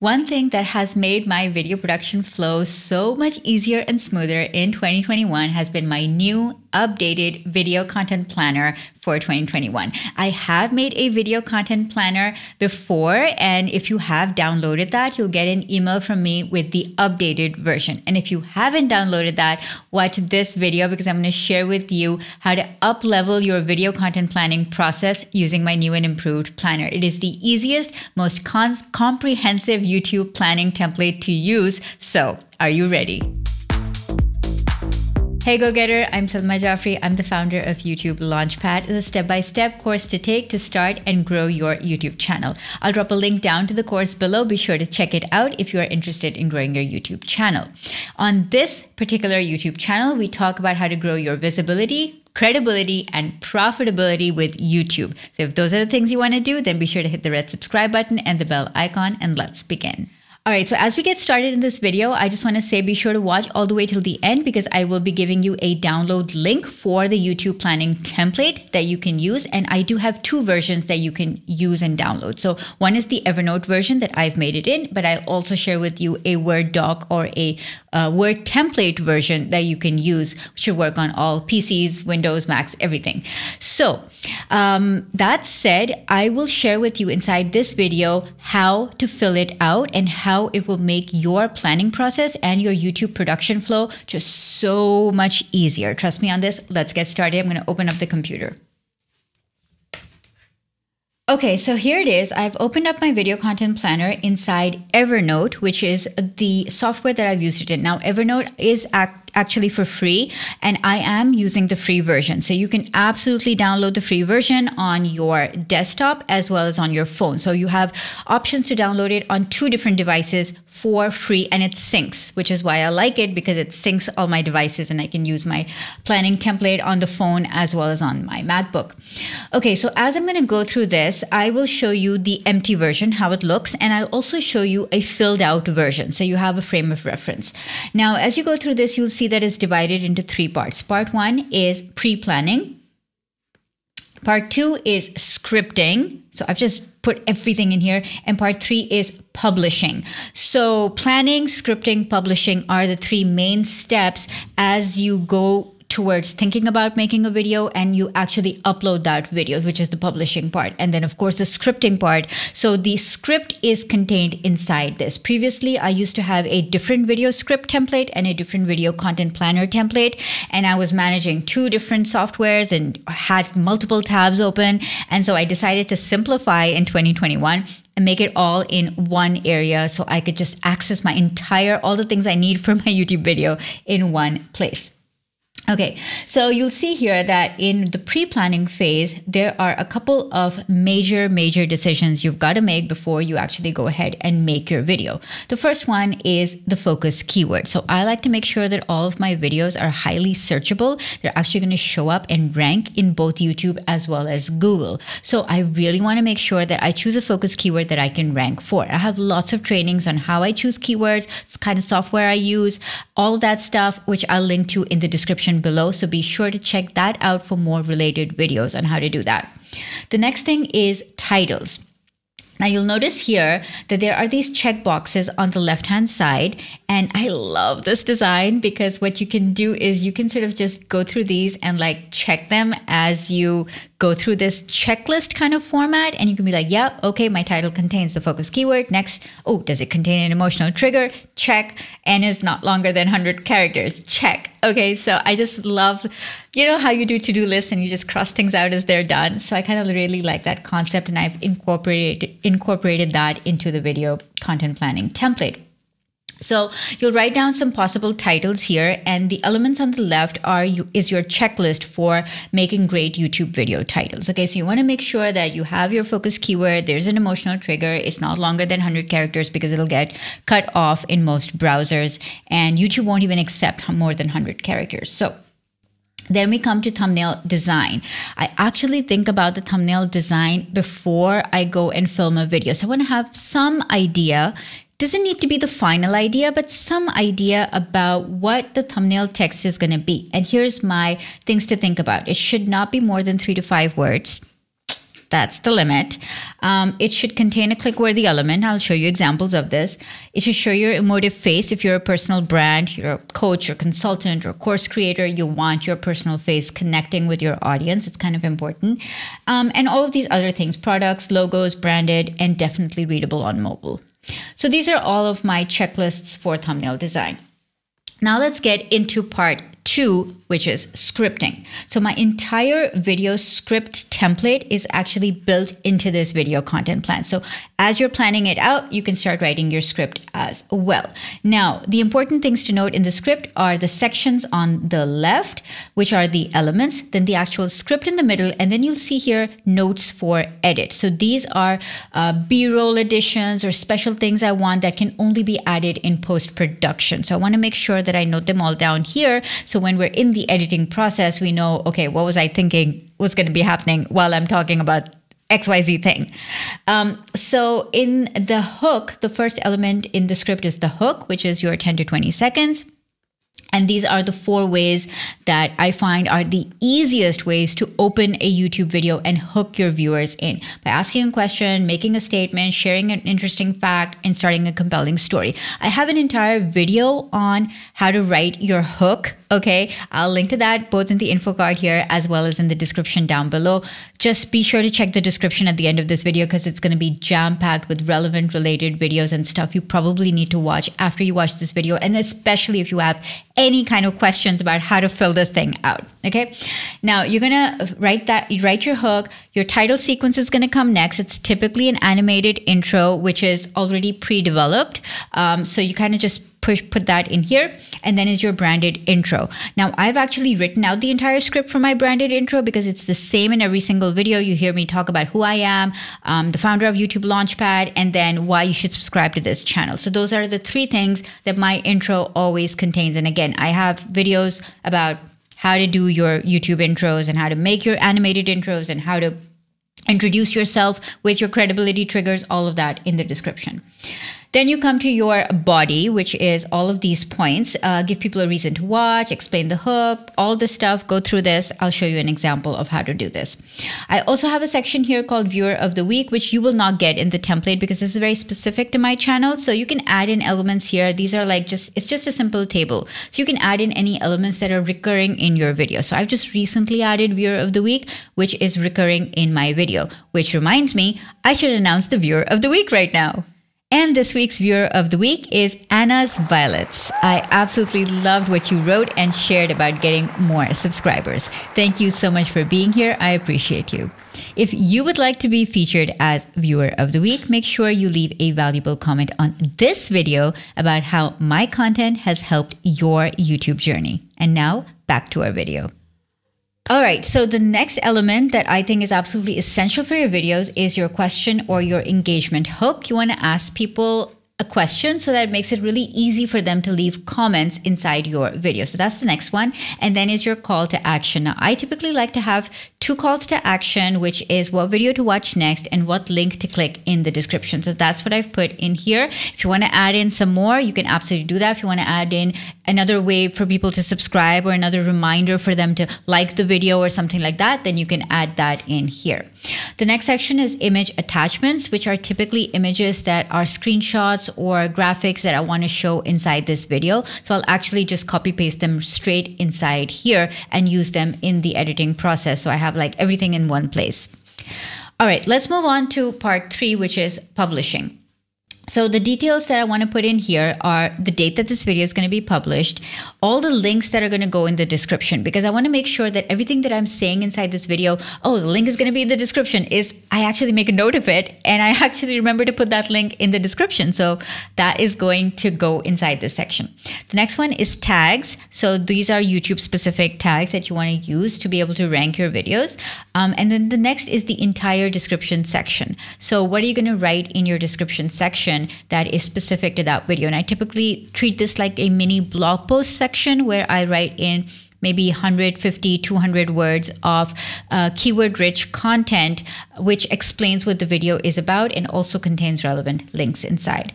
One thing that has made my video production flow so much easier and smoother in 2021 has been my new updated video content planner for 2021. I have made a video content planner before, and if you have downloaded that, you'll get an email from me with the updated version. And if you haven't downloaded that, watch this video because I'm going to share with you how to up level your video content planning process using my new and improved planner. It is the easiest, most comprehensive YouTube planning template to use. So, are you ready? Hey Go Getter, I'm Salma Jaffri. I'm the founder of YouTube Launchpad, the step by step course to take to start and grow your YouTube channel. I'll drop a link down to the course below. Be sure to check it out if you are interested in growing your YouTube channel. On this particular YouTube channel, we talk about how to grow your visibility, credibility and profitability with YouTube. So if those are the things you want to do, then be sure to hit the red subscribe button and the bell icon and let's begin. All right, so as we get started in this video, I just want to say be sure to watch all the way till the end because I will be giving you a download link for the YouTube planning template that you can use. And I do have two versions that you can use and download. So one is the Evernote version that I've made it in, but I'll also share with you a Word doc or a uh, Word template version that you can use, which should work on all PCs, Windows, Macs, everything. So, um, that said, I will share with you inside this video how to fill it out and how it will make your planning process and your YouTube production flow just so much easier. Trust me on this. Let's get started. I'm going to open up the computer. Okay, so here it is. I've opened up my video content planner inside Evernote, which is the software that I've used it in. Now, Evernote is act actually for free and I am using the free version. So you can absolutely download the free version on your desktop as well as on your phone. So you have options to download it on two different devices for free and it syncs, which is why I like it because it syncs all my devices and I can use my planning template on the phone as well as on my MacBook. Okay, so as I'm going to go through this, I will show you the empty version, how it looks, and I'll also show you a filled out version. So you have a frame of reference. Now, as you go through this, you'll see see that is divided into three parts. Part one is pre planning, part two is scripting. So I've just put everything in here. And part three is publishing. So, planning, scripting, publishing are the three main steps as you go towards thinking about making a video and you actually upload that video, which is the publishing part. And then, of course, the scripting part. So the script is contained inside this. Previously, I used to have a different video script template and a different video content planner template. And I was managing two different softwares and had multiple tabs open. And so I decided to simplify in 2021 and make it all in one area so I could just access my entire, all the things I need for my YouTube video in one place. Okay, so you'll see here that in the pre planning phase, there are a couple of major, major decisions you've got to make before you actually go ahead and make your video. The first one is the focus keyword. So I like to make sure that all of my videos are highly searchable. They're actually going to show up and rank in both YouTube as well as Google. So I really want to make sure that I choose a focus keyword that I can rank for. I have lots of trainings on how I choose keywords, kind of software I use, all that stuff, which I'll link to in the description below. So be sure to check that out for more related videos on how to do that. The next thing is titles. Now you'll notice here that there are these check boxes on the left hand side. And I love this design because what you can do is you can sort of just go through these and like check them as you go through this checklist kind of format and you can be like, yeah, okay, my title contains the focus keyword. Next, oh, does it contain an emotional trigger? Check. And is not longer than 100 characters. Check. Okay, so I just love, you know, how you do to do lists and you just cross things out as they're done. So I kind of really like that concept and I've incorporated incorporated that into the video content planning template so you'll write down some possible titles here, and the elements on the left are you, is your checklist for making great YouTube video titles. Okay, so you want to make sure that you have your focus keyword. There's an emotional trigger. It's not longer than 100 characters because it'll get cut off in most browsers, and YouTube won't even accept more than 100 characters. So then we come to thumbnail design. I actually think about the thumbnail design before I go and film a video. So I want to have some idea doesn't need to be the final idea, but some idea about what the thumbnail text is going to be. And here's my things to think about it should not be more than three to five words. That's the limit. Um, it should contain a click-worthy element. I'll show you examples of this. It should show your emotive face. If you're a personal brand, you're a coach or consultant or course creator, you want your personal face connecting with your audience. It's kind of important. Um, and all of these other things, products, logos, branded, and definitely readable on mobile. So these are all of my checklists for thumbnail design. Now let's get into part two which is scripting. So my entire video script template is actually built into this video content plan. So as you're planning it out, you can start writing your script as well. Now, the important things to note in the script are the sections on the left, which are the elements, then the actual script in the middle, and then you'll see here notes for edit. So these are uh, B-roll additions or special things I want that can only be added in post-production. So I wanna make sure that I note them all down here. So when we're in the the editing process, we know, okay, what was I thinking? What's going to be happening while I'm talking about XYZ thing. Um, so in the hook, the first element in the script is the hook, which is your 10 to 20 seconds. And these are the four ways that I find are the easiest ways to open a YouTube video and hook your viewers in by asking a question, making a statement, sharing an interesting fact, and starting a compelling story. I have an entire video on how to write your hook Okay, I'll link to that both in the info card here as well as in the description down below. Just be sure to check the description at the end of this video because it's going to be jam packed with relevant related videos and stuff you probably need to watch after you watch this video, and especially if you have any kind of questions about how to fill this thing out. Okay, now you're going to write that, you write your hook, your title sequence is going to come next. It's typically an animated intro, which is already pre developed. Um, so you kind of just push put that in here and then is your branded intro now i've actually written out the entire script for my branded intro because it's the same in every single video you hear me talk about who i am um, the founder of youtube launchpad and then why you should subscribe to this channel so those are the three things that my intro always contains and again i have videos about how to do your youtube intros and how to make your animated intros and how to introduce yourself with your credibility triggers all of that in the description then you come to your body, which is all of these points. Uh, give people a reason to watch, explain the hook, all this stuff. Go through this. I'll show you an example of how to do this. I also have a section here called Viewer of the Week, which you will not get in the template because this is very specific to my channel. So you can add in elements here. These are like just, it's just a simple table. So you can add in any elements that are recurring in your video. So I've just recently added Viewer of the Week, which is recurring in my video, which reminds me, I should announce the Viewer of the Week right now. And this week's viewer of the week is Anna's Violets. I absolutely loved what you wrote and shared about getting more subscribers. Thank you so much for being here. I appreciate you. If you would like to be featured as viewer of the week, make sure you leave a valuable comment on this video about how my content has helped your YouTube journey. And now back to our video. All right. So the next element that I think is absolutely essential for your videos is your question or your engagement hook. You want to ask people a question so that makes it really easy for them to leave comments inside your video. So that's the next one. And then is your call to action. Now, I typically like to have two calls to action, which is what video to watch next and what link to click in the description. So that's what I've put in here. If you want to add in some more, you can absolutely do that. If you want to add in another way for people to subscribe or another reminder for them to like the video or something like that, then you can add that in here. The next section is image attachments, which are typically images that are screenshots or graphics that I want to show inside this video. So I'll actually just copy paste them straight inside here and use them in the editing process. So I have like everything in one place. All right, let's move on to part three, which is publishing. So the details that I want to put in here are the date that this video is going to be published, all the links that are going to go in the description, because I want to make sure that everything that I'm saying inside this video, oh, the link is going to be in the description, is I actually make a note of it and I actually remember to put that link in the description. So that is going to go inside this section. The next one is tags. So these are YouTube specific tags that you want to use to be able to rank your videos. Um, and then the next is the entire description section. So what are you going to write in your description section? section that is specific to that video. And I typically treat this like a mini blog post section where I write in maybe 150, 200 words of uh, keyword rich content, which explains what the video is about and also contains relevant links inside.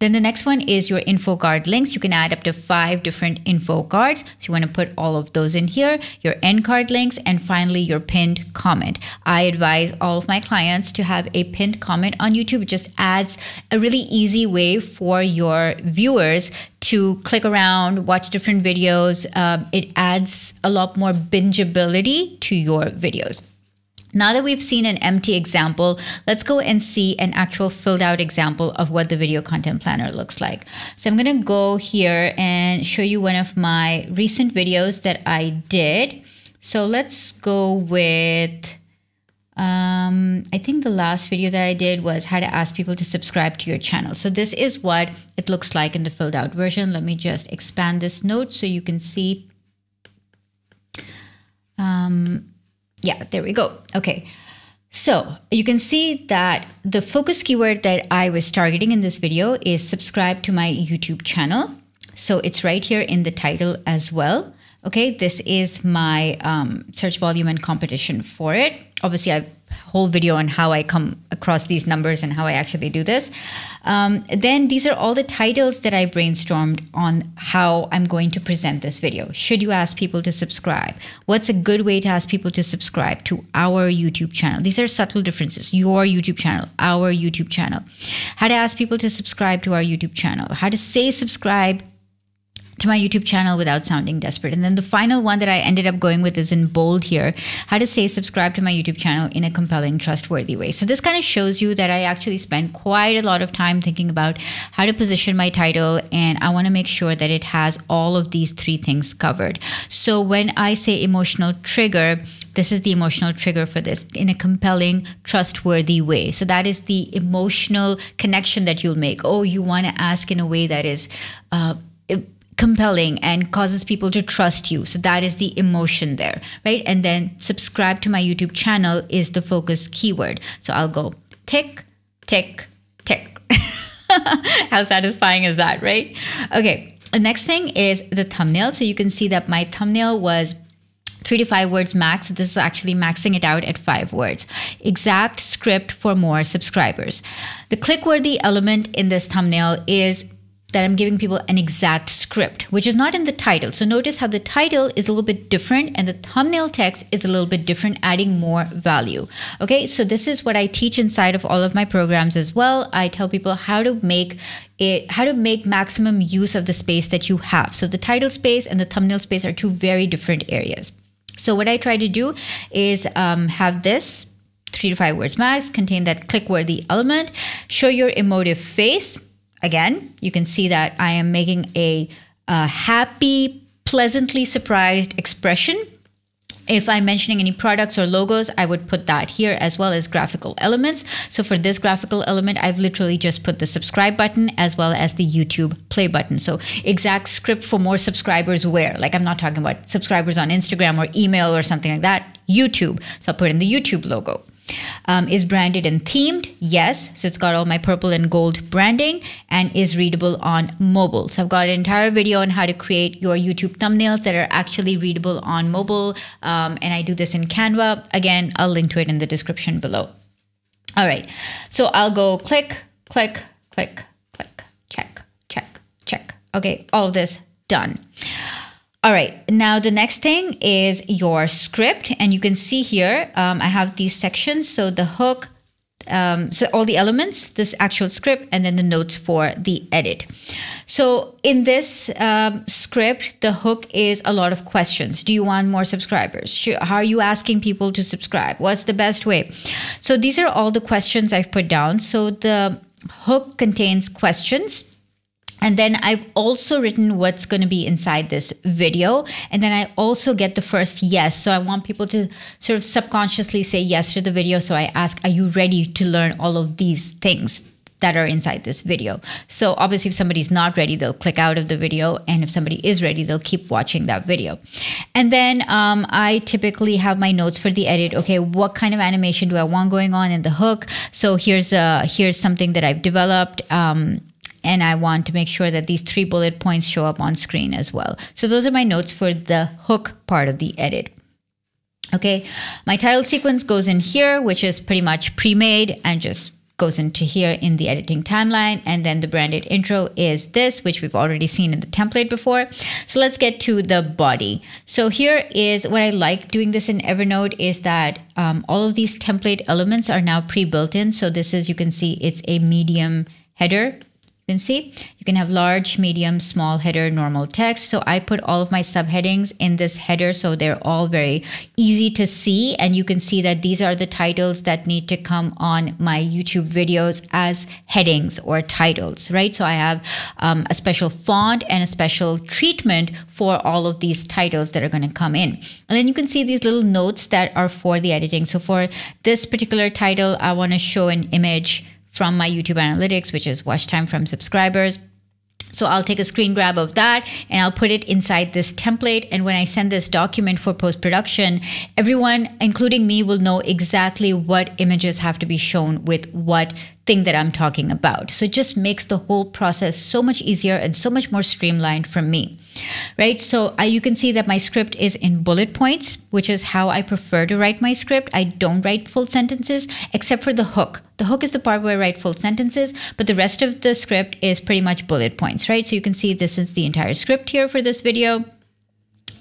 Then the next one is your info card links. You can add up to five different info cards. So you want to put all of those in here, your end card links, and finally your pinned comment. I advise all of my clients to have a pinned comment on YouTube. It just adds a really easy way for your viewers to click around, watch different videos. Um, it adds a lot more bingeability to your videos. Now that we've seen an empty example, let's go and see an actual filled out example of what the video content planner looks like. So I'm gonna go here and show you one of my recent videos that I did. So let's go with, um, I think the last video that I did was how to ask people to subscribe to your channel. So this is what it looks like in the filled out version. Let me just expand this note so you can see. Um, yeah, there we go. Okay. So you can see that the focus keyword that I was targeting in this video is subscribe to my YouTube channel. So it's right here in the title as well. Okay, this is my um, search volume and competition for it. Obviously, I've whole video on how I come across these numbers and how I actually do this. Um, then these are all the titles that I brainstormed on how I'm going to present this video. Should you ask people to subscribe? What's a good way to ask people to subscribe to our YouTube channel? These are subtle differences. Your YouTube channel, our YouTube channel. How to ask people to subscribe to our YouTube channel. How to say subscribe to my YouTube channel without sounding desperate. And then the final one that I ended up going with is in bold here how to say subscribe to my YouTube channel in a compelling, trustworthy way. So this kind of shows you that I actually spend quite a lot of time thinking about how to position my title. And I want to make sure that it has all of these three things covered. So when I say emotional trigger, this is the emotional trigger for this in a compelling, trustworthy way. So that is the emotional connection that you'll make. Oh, you want to ask in a way that is. Uh, compelling and causes people to trust you. So that is the emotion there, right? And then subscribe to my YouTube channel is the focus keyword. So I'll go tick, tick, tick. How satisfying is that, right? Okay. The next thing is the thumbnail. So you can see that my thumbnail was three to five words max. This is actually maxing it out at five words. Exact script for more subscribers. The click worthy element in this thumbnail is that I'm giving people an exact script, which is not in the title. So notice how the title is a little bit different and the thumbnail text is a little bit different, adding more value. Okay, so this is what I teach inside of all of my programs as well. I tell people how to make it, how to make maximum use of the space that you have. So the title space and the thumbnail space are two very different areas. So what I try to do is um, have this three to five words max, contain that click worthy element, show your emotive face, Again, you can see that I am making a, a happy, pleasantly surprised expression. If I'm mentioning any products or logos, I would put that here as well as graphical elements. So for this graphical element, I've literally just put the subscribe button as well as the YouTube play button. So exact script for more subscribers where, like I'm not talking about subscribers on Instagram or email or something like that, YouTube. So I'll put in the YouTube logo um, is branded and themed. Yes, so it's got all my purple and gold branding and is readable on mobile. So I've got an entire video on how to create your YouTube thumbnails that are actually readable on mobile. Um, and I do this in Canva. Again, I'll link to it in the description below. All right, so I'll go click, click, click, click, check, check, check. Okay, all of this done. All right, now the next thing is your script. And you can see here, um, I have these sections. So the hook, um, so all the elements, this actual script, and then the notes for the edit. So in this um, script, the hook is a lot of questions. Do you want more subscribers? How are you asking people to subscribe? What's the best way? So these are all the questions I've put down. So the hook contains questions and then I've also written what's going to be inside this video. And then I also get the first yes. So I want people to sort of subconsciously say yes to the video. So I ask, are you ready to learn all of these things? That are inside this video. So, obviously, if somebody's not ready, they'll click out of the video. And if somebody is ready, they'll keep watching that video. And then um, I typically have my notes for the edit. Okay, what kind of animation do I want going on in the hook? So, here's, a, here's something that I've developed. Um, and I want to make sure that these three bullet points show up on screen as well. So those are my notes for the hook part of the edit. Okay, my title sequence goes in here, which is pretty much pre-made and just goes into here in the editing timeline. And then the branded intro is this, which we've already seen in the template before. So let's get to the body. So here is what I like doing this in Evernote is that um, all of these template elements are now pre-built in. So this is, you can see it's a medium header can see you can have large, medium, small header, normal text. So I put all of my subheadings in this header. So they're all very easy to see. And you can see that these are the titles that need to come on my YouTube videos as headings or titles, right? So I have um, a special font and a special treatment for all of these titles that are going to come in. And then you can see these little notes that are for the editing. So for this particular title, I want to show an image from my YouTube analytics, which is watch time from subscribers. So I'll take a screen grab of that and I'll put it inside this template. And when I send this document for post-production, everyone, including me, will know exactly what images have to be shown with what thing that I'm talking about. So it just makes the whole process so much easier and so much more streamlined for me right? So I, uh, you can see that my script is in bullet points, which is how I prefer to write my script. I don't write full sentences except for the hook. The hook is the part where I write full sentences, but the rest of the script is pretty much bullet points, right? So you can see this is the entire script here for this video.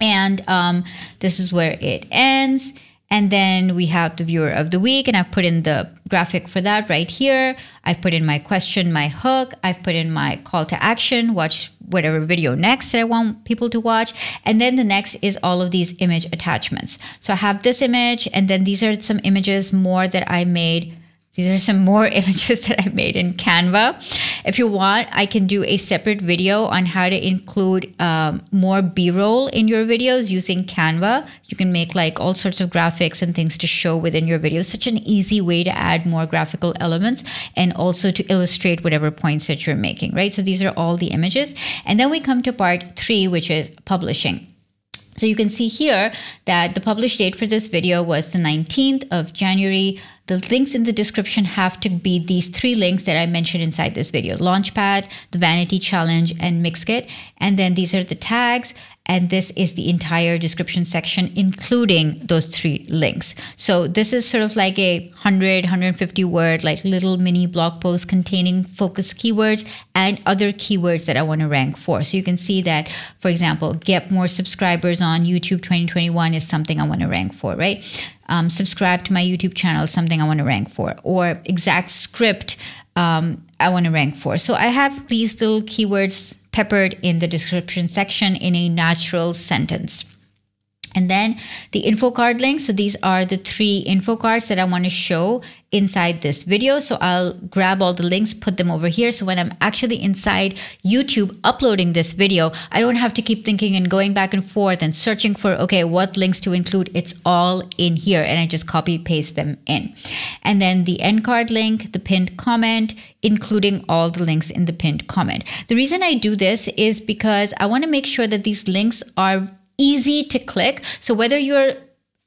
And um, this is where it ends. And then we have the viewer of the week, and I've put in the graphic for that right here. I've put in my question, my hook. I've put in my call to action, watch whatever video next that I want people to watch. And then the next is all of these image attachments. So I have this image, and then these are some images more that I made these are some more images that I made in Canva. If you want, I can do a separate video on how to include um, more B-roll in your videos using Canva. You can make like all sorts of graphics and things to show within your videos. Such an easy way to add more graphical elements and also to illustrate whatever points that you're making, right? So these are all the images. And then we come to part three, which is publishing. So you can see here that the published date for this video was the 19th of January. The links in the description have to be these three links that I mentioned inside this video, Launchpad, the Vanity Challenge, and Mixkit. And then these are the tags. And this is the entire description section, including those three links. So this is sort of like a 100, 150 word, like little mini blog post containing focus keywords and other keywords that I want to rank for. So you can see that, for example, get more subscribers on YouTube 2021 is something I want to rank for, right? Um, subscribe to my YouTube channel, something I want to rank for, or exact script um, I want to rank for. So I have these little keywords peppered in the description section in a natural sentence and then the info card link. So these are the three info cards that I want to show inside this video. So I'll grab all the links, put them over here. So when I'm actually inside YouTube uploading this video, I don't have to keep thinking and going back and forth and searching for, okay, what links to include. It's all in here. And I just copy paste them in. And then the end card link, the pinned comment, including all the links in the pinned comment. The reason I do this is because I want to make sure that these links are easy to click. So whether you're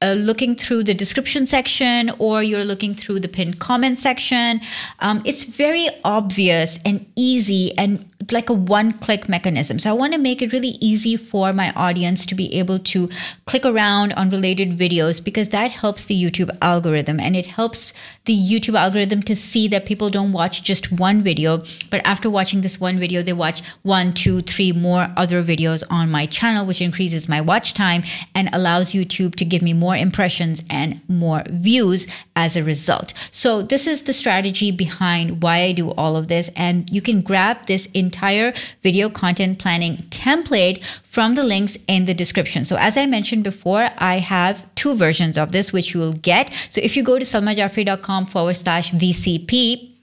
uh, looking through the description section or you're looking through the pinned comment section, um, it's very obvious and easy and like a one click mechanism. So I want to make it really easy for my audience to be able to click around on related videos because that helps the YouTube algorithm and it helps the YouTube algorithm to see that people don't watch just one video, but after watching this one video, they watch one, two, three more other videos on my channel, which increases my watch time and allows YouTube to give me more impressions and more views as a result. So this is the strategy behind why I do all of this. And you can grab this entire entire video content planning template from the links in the description. So as I mentioned before, I have two versions of this, which you will get. So if you go to salmajaffrey.com forward slash VCP,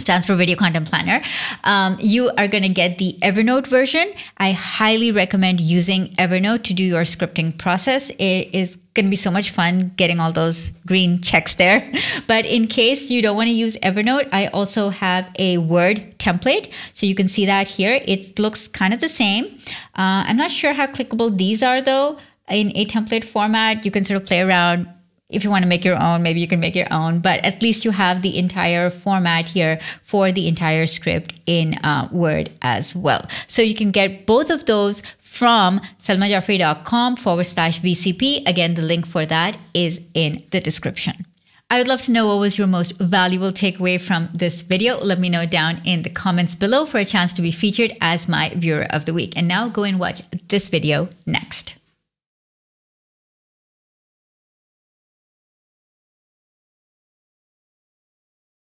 stands for Video Content Planner. Um, you are going to get the Evernote version. I highly recommend using Evernote to do your scripting process. It is going to be so much fun getting all those green checks there. But in case you don't want to use Evernote, I also have a Word template. So you can see that here. It looks kind of the same. Uh, I'm not sure how clickable these are though. In a template format, you can sort of play around if you want to make your own, maybe you can make your own, but at least you have the entire format here for the entire script in uh, Word as well. So you can get both of those from selmajaffrey.com forward slash VCP. Again, the link for that is in the description. I would love to know what was your most valuable takeaway from this video. Let me know down in the comments below for a chance to be featured as my viewer of the week. And now go and watch this video next.